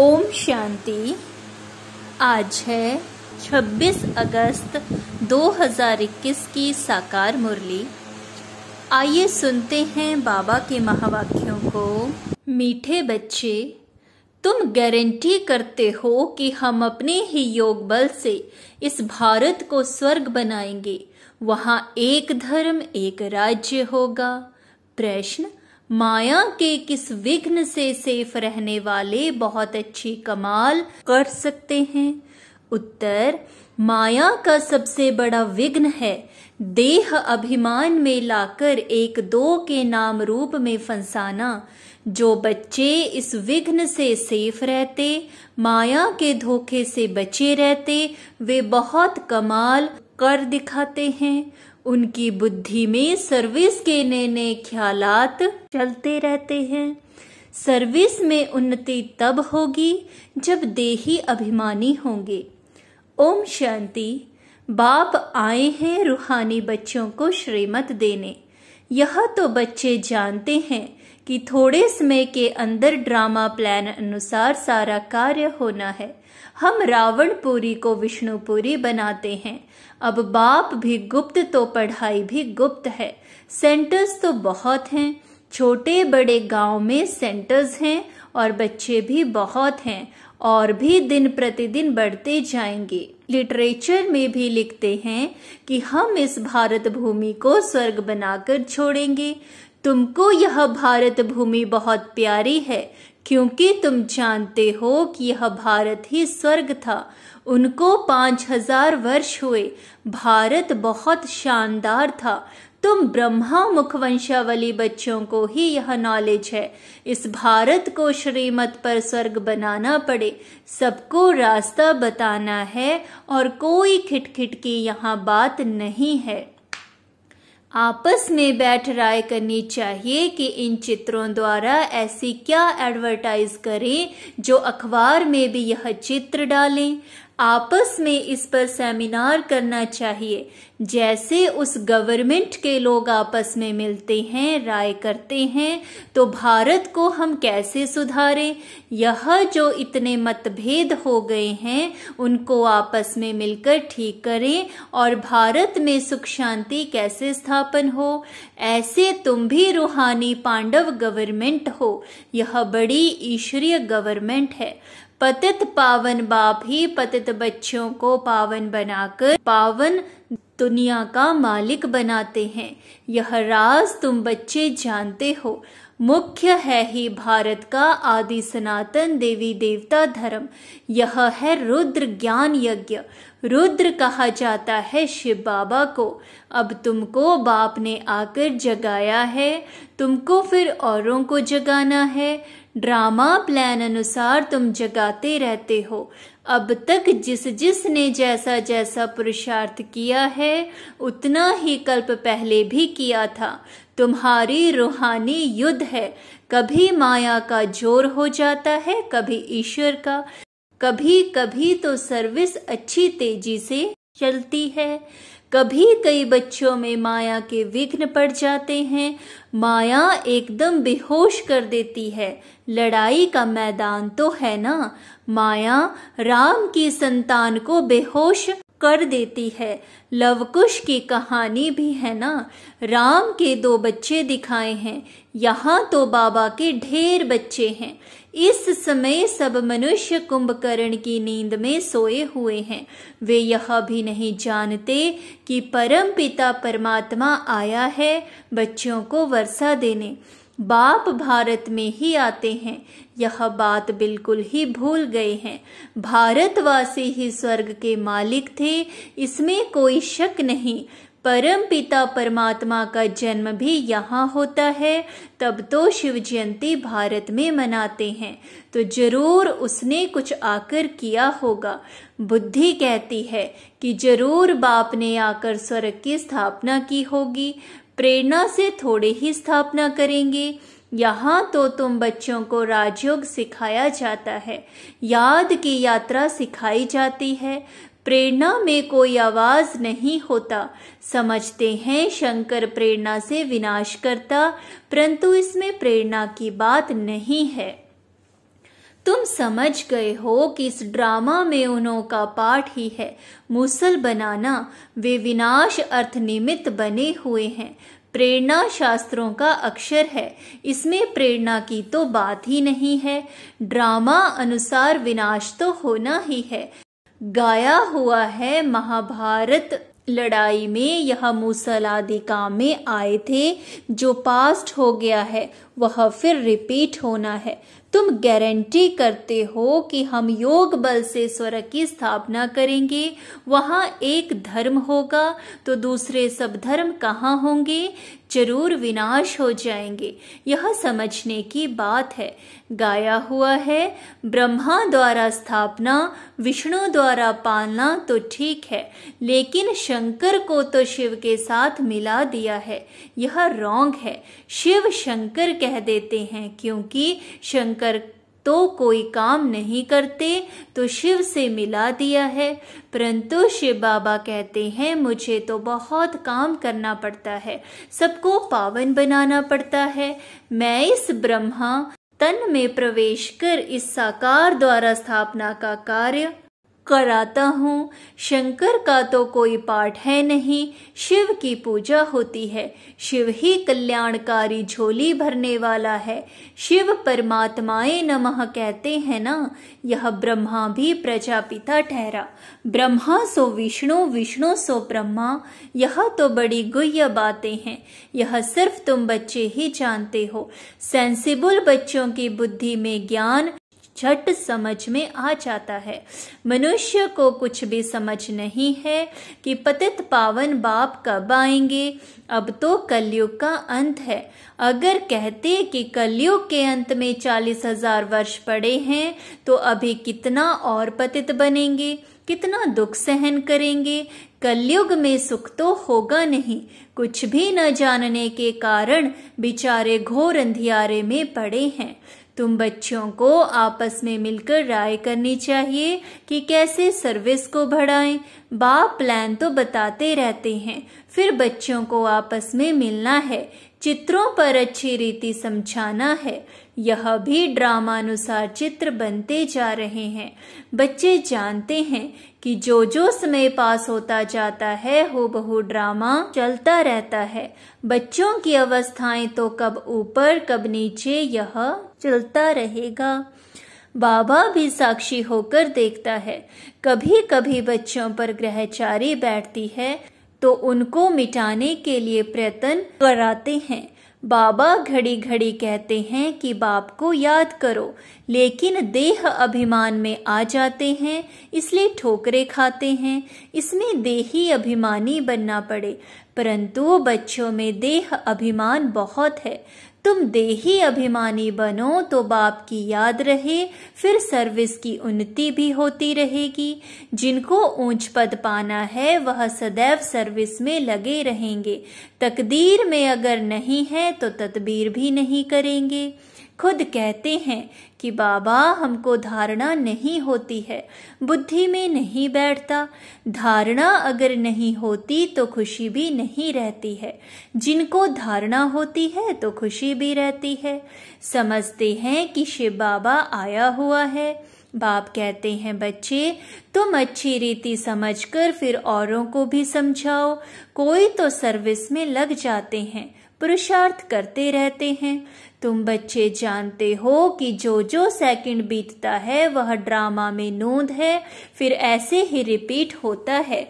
ओम शांति आज है 26 अगस्त 2021 की साकार मुरली आइए सुनते हैं बाबा के महावाक्यों को मीठे बच्चे तुम गारंटी करते हो कि हम अपने ही योग बल से इस भारत को स्वर्ग बनाएंगे वहाँ एक धर्म एक राज्य होगा प्रश्न माया के किस विघ्न से सेफ रहने वाले बहुत अच्छी कमाल कर सकते हैं उत्तर माया का सबसे बड़ा विघ्न है देह अभिमान में लाकर एक दो के नाम रूप में फंसाना जो बच्चे इस विघ्न से सेफ रहते माया के धोखे से बचे रहते वे बहुत कमाल कर दिखाते हैं उनकी बुद्धि में सर्विस के नए नए ख्याल चलते रहते हैं सर्विस में उन्नति तब होगी जब देही अभिमानी होंगे ओम शांति बाप आए हैं रूहानी बच्चों को श्रीमत देने यह तो बच्चे जानते हैं कि थोड़े समय के अंदर ड्रामा प्लान अनुसार सारा कार्य होना है हम रावणपुरी को विष्णुपुरी बनाते हैं अब बाप भी गुप्त तो पढ़ाई भी गुप्त है सेंटर्स तो बहुत हैं छोटे बड़े गांव में सेंटर्स हैं और बच्चे भी बहुत हैं और भी दिन प्रतिदिन बढ़ते जाएंगे लिटरेचर में भी लिखते हैं कि हम इस भारत भूमि को स्वर्ग बनाकर छोड़ेंगे तुमको यह भारत भूमि बहुत प्यारी है क्योंकि तुम जानते हो कि यह भारत ही स्वर्ग था उनको पाँच हजार वर्ष हुए भारत बहुत शानदार था तुम ब्रह्मा वंशावली बच्चों को ही यह नॉलेज है इस भारत को श्रीमत पर स्वर्ग बनाना पड़े सबको रास्ता बताना है और कोई खिटखिट की यहाँ बात नहीं है आपस में बैठ राय करनी चाहिए कि इन चित्रों द्वारा ऐसी क्या एडवर्टाइज करें जो अखबार में भी यह चित्र डालें आपस में इस पर सेमिनार करना चाहिए जैसे उस गवर्नमेंट के लोग आपस में मिलते हैं राय करते हैं तो भारत को हम कैसे सुधारें यह जो इतने मतभेद हो गए हैं उनको आपस में मिलकर ठीक करें और भारत में सुख शांति कैसे स्थापन हो ऐसे तुम भी रूहानी पांडव गवर्नमेंट हो यह बड़ी ईश्वरीय गवर्नमेंट है पतित पावन बाप ही पतित बच्चों को पावन बनाकर पावन दुनिया का मालिक बनाते हैं यह राज तुम बच्चे जानते हो मुख्य है ही भारत का आदि सनातन देवी देवता धर्म यह है रुद्र ज्ञान यज्ञ रुद्र कहा जाता है शिव बाबा को अब तुमको बाप ने आकर जगाया है तुमको फिर औरों को जगाना है ड्रामा प्लान अनुसार तुम जगाते रहते हो अब तक जिस जिस ने जैसा जैसा पुरुषार्थ किया है उतना ही कल्प पहले भी किया था तुम्हारी रूहानी युद्ध है कभी माया का जोर हो जाता है कभी ईश्वर का कभी कभी तो सर्विस अच्छी तेजी से चलती है कभी कई बच्चों में माया के विघ्न पड़ जाते हैं माया एकदम बेहोश कर देती है लड़ाई का मैदान तो है ना माया राम की संतान को बेहोश कर देती है लवकुश की कहानी भी है ना राम के दो बच्चे दिखाए हैं यहाँ तो बाबा के ढेर बच्चे हैं इस समय सब मनुष्य कुंभकर्ण की नींद में सोए हुए हैं वे यह भी नहीं जानते कि परम पिता परमात्मा आया है बच्चों को वर्षा देने बाप भारत में ही आते हैं यह बात बिल्कुल ही भूल गए हैं भारतवासी ही स्वर्ग के मालिक थे इसमें कोई शक नहीं परम पिता परमात्मा का जन्म भी यहाँ होता है तब तो शिव जयंती भारत में मनाते हैं तो जरूर उसने कुछ आकर किया होगा बुद्धि कहती है कि जरूर बाप ने आकर स्वर्ग की स्थापना की होगी प्रेरणा से थोड़े ही स्थापना करेंगे यहाँ तो तुम बच्चों को राजयोग सिखाया जाता है याद की यात्रा सिखाई जाती है प्रेरणा में कोई आवाज नहीं होता समझते हैं शंकर प्रेरणा से विनाश करता परंतु इसमें प्रेरणा की बात नहीं है तुम समझ गए हो कि इस ड्रामा में उनों का पाठ ही है मुसल बनाना वे विनाश अर्थ निमित्त बने हुए हैं प्रेरणा शास्त्रों का अक्षर है इसमें प्रेरणा की तो बात ही नहीं है ड्रामा अनुसार विनाश तो होना ही है गाया हुआ है महाभारत लड़ाई में यह आदि काम में आए थे जो पास्ट हो गया है वह फिर रिपीट होना है तुम गारंटी करते हो कि हम योग बल से स्वर की स्थापना करेंगे वहाँ एक धर्म होगा तो दूसरे सब धर्म कहाँ होंगे जरूर विनाश हो जाएंगे यह समझने की बात है गाया हुआ है ब्रह्मा द्वारा स्थापना विष्णु द्वारा पालना तो ठीक है लेकिन शंकर को तो शिव के साथ मिला दिया है यह रॉन्ग है शिव शंकर कह देते हैं क्योंकि शंकर तो कोई काम नहीं करते तो शिव से मिला दिया है परंतु शिव बाबा कहते हैं मुझे तो बहुत काम करना पड़ता है सबको पावन बनाना पड़ता है मैं इस ब्रह्मा तन में प्रवेश कर इस साकार द्वारा स्थापना का कार्य कराता हूँ शंकर का तो कोई पाठ है नहीं शिव की पूजा होती है शिव ही कल्याणकारी झोली भरने वाला है शिव परमात्माए नमः कहते हैं ना यह ब्रह्मा भी प्रजापिता ठहरा ब्रह्मा सो विष्णु विष्णु सो ब्रह्मा यह तो बड़ी गुह्य बातें हैं यह सिर्फ तुम बच्चे ही जानते हो सेंसिबल बच्चों की बुद्धि में ज्ञान झट समझ में आ जाता है मनुष्य को कुछ भी समझ नहीं है कि पतित पावन बाप कब आएंगे अब तो कलयुग का अंत है अगर कहते कि कलयुग के अंत में चालीस हजार वर्ष पड़े हैं तो अभी कितना और पतित बनेंगे कितना दुख सहन करेंगे कलयुग में सुख तो होगा नहीं कुछ भी न जानने के कारण बिचारे घोर अंधियारे में पड़े हैं तुम बच्चों को आपस में मिलकर राय करनी चाहिए कि कैसे सर्विस को बढ़ाएं बाप प्लान तो बताते रहते हैं फिर बच्चों को आपस में मिलना है चित्रों पर अच्छी रीति समझाना है यह भी ड्रामानुसार चित्र बनते जा रहे हैं बच्चे जानते हैं कि जो जो समय पास होता जाता है हो बहु ड्रामा चलता रहता है बच्चों की अवस्थाएं तो कब ऊपर कब नीचे यह चलता रहेगा बाबा भी साक्षी होकर देखता है कभी कभी बच्चों पर ग्रहचारी बैठती है तो उनको मिटाने के लिए प्रयत्न कराते हैं बाबा घड़ी घड़ी कहते हैं कि बाप को याद करो लेकिन देह अभिमान में आ जाते हैं इसलिए ठोकरे खाते हैं इसमें देही अभिमानी बनना पड़े परंतु बच्चों में देह अभिमान बहुत है तुम देही अभिमानी बनो तो बाप की याद रहे फिर सर्विस की उन्नति भी होती रहेगी जिनको ऊंच पद पाना है वह सदैव सर्विस में लगे रहेंगे तकदीर में अगर नहीं है तो तदबीर भी नहीं करेंगे खुद कहते हैं कि बाबा हमको धारणा नहीं होती है बुद्धि में नहीं बैठता धारणा अगर नहीं होती तो खुशी भी नहीं रहती है जिनको धारणा होती है तो खुशी भी रहती है समझते हैं कि शिव बाबा आया हुआ है बाप कहते हैं बच्चे तुम अच्छी रीति समझकर फिर औरों को भी समझाओ कोई तो सर्विस में लग जाते हैं पुरुषार्थ करते रहते हैं तुम बच्चे जानते हो कि जो जो सेकंड बीतता है वह ड्रामा में नोंद है फिर ऐसे ही रिपीट होता है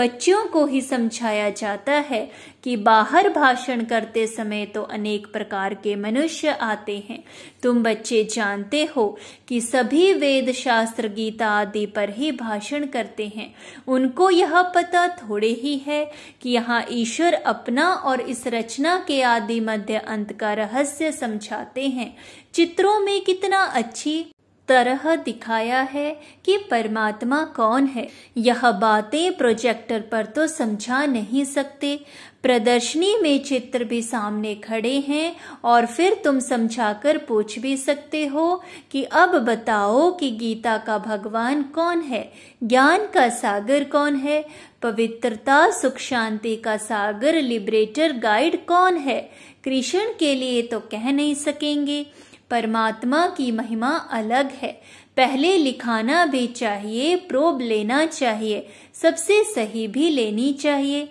बच्चों को ही समझाया जाता है कि बाहर भाषण करते समय तो अनेक प्रकार के मनुष्य आते हैं तुम बच्चे जानते हो कि सभी वेद शास्त्र गीता आदि पर ही भाषण करते हैं उनको यह पता थोड़े ही है कि यहाँ ईश्वर अपना और इस रचना के आदि मध्य अंत का रहस्य समझ समझाते हैं चित्रों में कितना अच्छी तरह दिखाया है कि परमात्मा कौन है यह बातें प्रोजेक्टर पर तो समझा नहीं सकते प्रदर्शनी में चित्र भी सामने खड़े हैं और फिर तुम समझाकर पूछ भी सकते हो कि अब बताओ कि गीता का भगवान कौन है ज्ञान का सागर कौन है पवित्रता सुख शांति का सागर लिबरेटर गाइड कौन है कृष्ण के लिए तो कह नहीं सकेंगे परमात्मा की महिमा अलग है पहले लिखाना भी चाहिए प्रोब लेना चाहिए सबसे सही भी लेनी चाहिए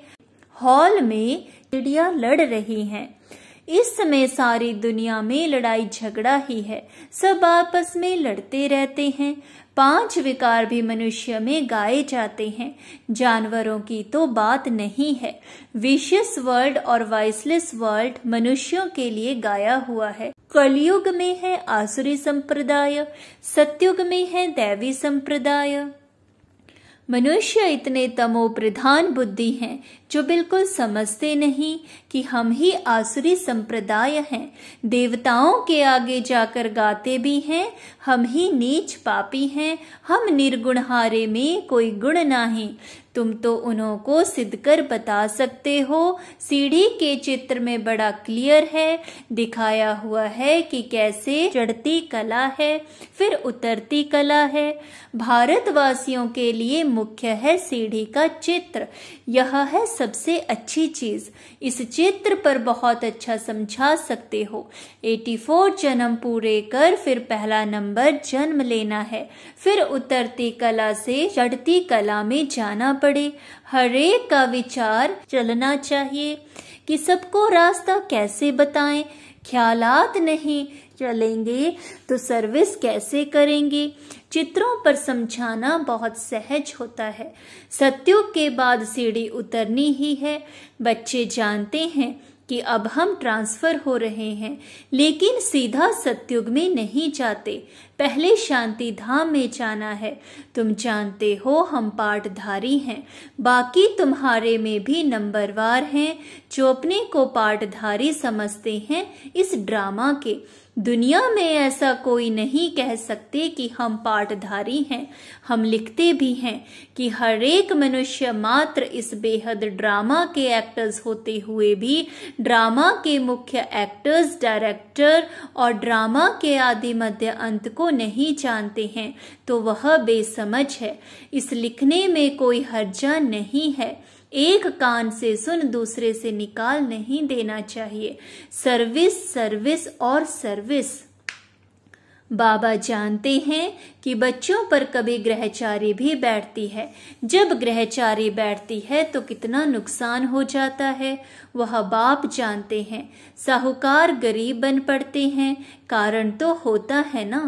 हॉल में चिड़िया लड़ रही हैं इस समय सारी दुनिया में लड़ाई झगड़ा ही है सब आपस में लड़ते रहते हैं पांच विकार भी मनुष्य में गाए जाते हैं जानवरों की तो बात नहीं है विशियस वर्ल्ड और वाइसलेस वर्ल्ड मनुष्यों के लिए गाया हुआ है कलयुग में है आसुरी संप्रदाय सत्युग में है दैवी संप्रदाय मनुष्य इतने तमो प्रधान बुद्धि हैं जो बिल्कुल समझते नहीं कि हम ही आसुरी संप्रदाय हैं देवताओं के आगे जाकर गाते भी हैं हम ही नीच पापी हैं हम हारे में कोई गुण ना है तुम तो उन्हों को सिद्ध कर बता सकते हो सीढ़ी के चित्र में बड़ा क्लियर है दिखाया हुआ है कि कैसे चढ़ती कला है फिर उतरती कला है भारतवासियों के लिए मुख्य है सीढ़ी का चित्र यह है सबसे अच्छी चीज इस चित्र पर बहुत अच्छा समझा सकते हो 84 जन्म पूरे कर फिर पहला नंबर जन्म लेना है फिर उतरती कला से चढ़ती कला में जाना पड़े हरेक का विचार चलना चाहिए कि सबको रास्ता कैसे बताएं ख्यालात नहीं चलेंगे तो सर्विस कैसे करेंगे चित्रों पर समझाना बहुत सहज होता है सत्युग के बाद सीढ़ी उतरनी ही है बच्चे जानते हैं कि अब हम ट्रांसफर हो रहे हैं लेकिन सीधा सत्युग में नहीं जाते पहले शांति धाम में जाना है तुम जानते हो हम पाठधारी हैं बाकी तुम्हारे में भी नंबरवार हैं जो अपने को पाठधारी समझते हैं इस ड्रामा के दुनिया में ऐसा कोई नहीं कह सकते कि हम पाठधारी हैं हम लिखते भी हैं कि हर एक मनुष्य मात्र इस बेहद ड्रामा के एक्टर्स होते हुए भी ड्रामा के मुख्य एक्टर्स डायरेक्टर और ड्रामा के आदि मध्य अंत को नहीं जानते हैं तो वह बेसमझ है इस लिखने में कोई हर्जा नहीं है एक कान से सुन दूसरे से निकाल नहीं देना चाहिए सर्विस सर्विस और सर्विस बाबा जानते हैं कि बच्चों पर कभी ग्रहचारी भी बैठती है जब ग्रहचारी बैठती है तो कितना नुकसान हो जाता है वह बाप जानते हैं साहूकार गरीब बन पड़ते हैं कारण तो होता है ना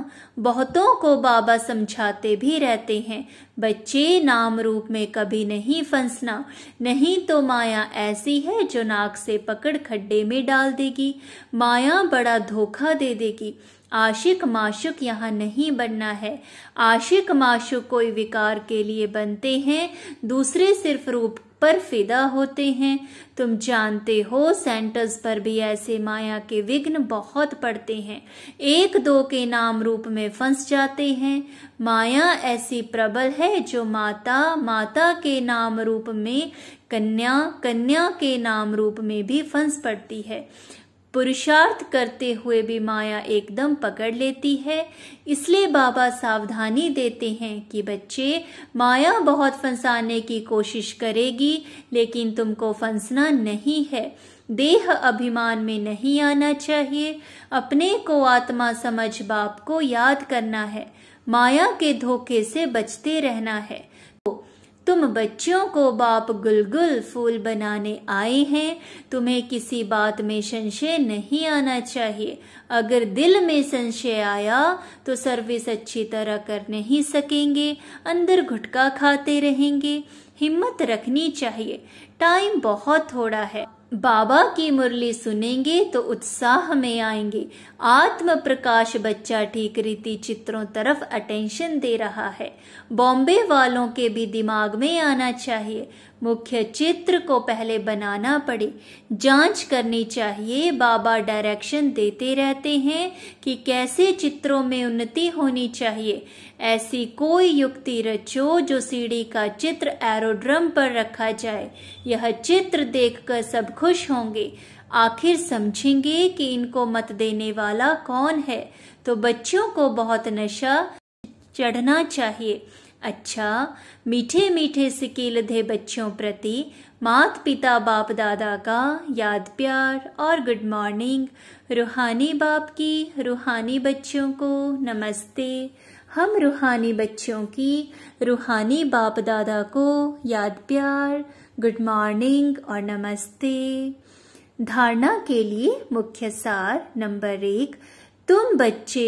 बहुतों को बाबा समझाते भी रहते हैं बच्चे नाम रूप में कभी नहीं फंसना नहीं तो माया ऐसी है जो नाक से पकड़ खड्डे में डाल देगी माया बड़ा धोखा दे देगी आशिक माशुक यहाँ नहीं बनना है आशिक माशुक कोई विकार के लिए बनते हैं दूसरे सिर्फ रूप पर फिदा होते हैं तुम जानते हो सेंटर्स पर भी ऐसे माया के विघ्न बहुत पड़ते हैं एक दो के नाम रूप में फंस जाते हैं माया ऐसी प्रबल है जो माता माता के नाम रूप में कन्या कन्या के नाम रूप में भी फंस पड़ती है पुरुषार्थ करते हुए भी माया एकदम पकड़ लेती है इसलिए बाबा सावधानी देते हैं कि बच्चे माया बहुत फंसाने की कोशिश करेगी लेकिन तुमको फंसना नहीं है देह अभिमान में नहीं आना चाहिए अपने को आत्मा समझ बाप को याद करना है माया के धोखे से बचते रहना है तुम बच्चों को बाप गुलगुल फूल बनाने आए हैं तुम्हें किसी बात में संशय नहीं आना चाहिए अगर दिल में संशय आया तो सर्विस अच्छी तरह कर नहीं सकेंगे अंदर घुटका खाते रहेंगे हिम्मत रखनी चाहिए टाइम बहुत थोड़ा है बाबा की मुरली सुनेंगे तो उत्साह में आएंगे आत्म प्रकाश बच्चा ठीक रीति चित्रों तरफ अटेंशन दे रहा है बॉम्बे वालों के भी दिमाग में आना चाहिए मुख्य चित्र को पहले बनाना पड़े जांच करनी चाहिए बाबा डायरेक्शन देते रहते हैं कि कैसे चित्रों में उन्नति होनी चाहिए ऐसी कोई युक्ति रचो जो सीढ़ी का चित्र एरोड्रम पर रखा जाए यह चित्र देखकर सब खुश होंगे आखिर समझेंगे कि इनको मत देने वाला कौन है तो बच्चों को बहुत नशा चढ़ना चाहिए अच्छा मीठे मीठे सिकीलधे बच्चों प्रति मात पिता बाप दादा का याद प्यार और गुड मॉर्निंग रूहानी बाप की रूहानी बच्चों को नमस्ते हम रूहानी बच्चों की रूहानी बाप दादा को याद प्यार गुड मॉर्निंग और नमस्ते धारणा के लिए मुख्य सार नंबर एक तुम बच्चे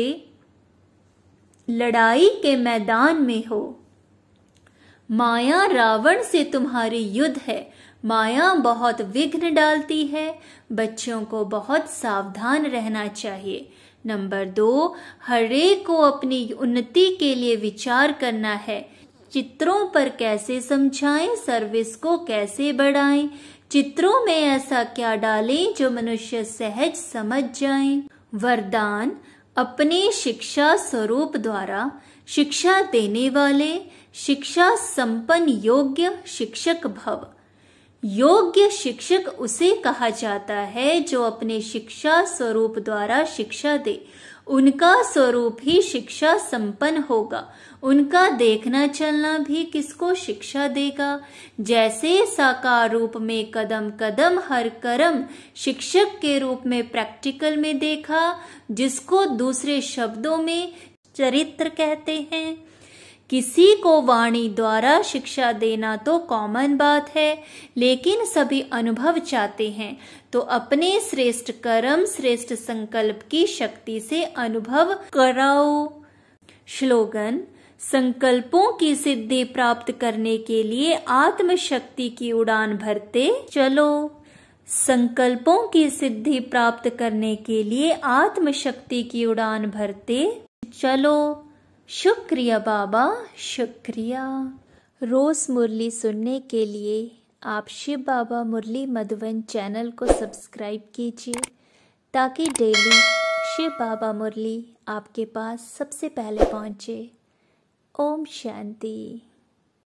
लड़ाई के मैदान में हो माया रावण से तुम्हारी युद्ध है माया बहुत विघ्न डालती है बच्चों को बहुत सावधान रहना चाहिए नंबर दो हरेक को अपनी उन्नति के लिए विचार करना है चित्रों पर कैसे समझाएं सर्विस को कैसे बढ़ाएं चित्रों में ऐसा क्या डालें जो मनुष्य सहज समझ जाए वरदान अपने शिक्षा स्वरूप द्वारा शिक्षा देने वाले शिक्षा संपन्न योग्य शिक्षक भव योग्य शिक्षक उसे कहा जाता है जो अपने शिक्षा स्वरूप द्वारा शिक्षा दे उनका स्वरूप ही शिक्षा संपन्न होगा उनका देखना चलना भी किसको शिक्षा देगा जैसे साकार रूप में कदम कदम हर कर्म शिक्षक के रूप में प्रैक्टिकल में देखा जिसको दूसरे शब्दों में चरित्र कहते हैं किसी को वाणी द्वारा शिक्षा देना तो कॉमन बात है लेकिन सभी अनुभव चाहते हैं तो अपने श्रेष्ठ कर्म श्रेष्ठ संकल्प की शक्ति से अनुभव कराओ श्लोगन संकल्पों की सिद्धि प्राप्त करने के लिए आत्म शक्ति की उड़ान भरते चलो संकल्पों की सिद्धि प्राप्त करने के लिए आत्म शक्ति की उड़ान भरते चलो शुक्रिया बाबा शुक्रिया रोज़ मुरली सुनने के लिए आप शिव बाबा मुरली मधुबन चैनल को सब्सक्राइब कीजिए ताकि डेली शिव बाबा मुरली आपके पास सबसे पहले पहुँचे ओम शांति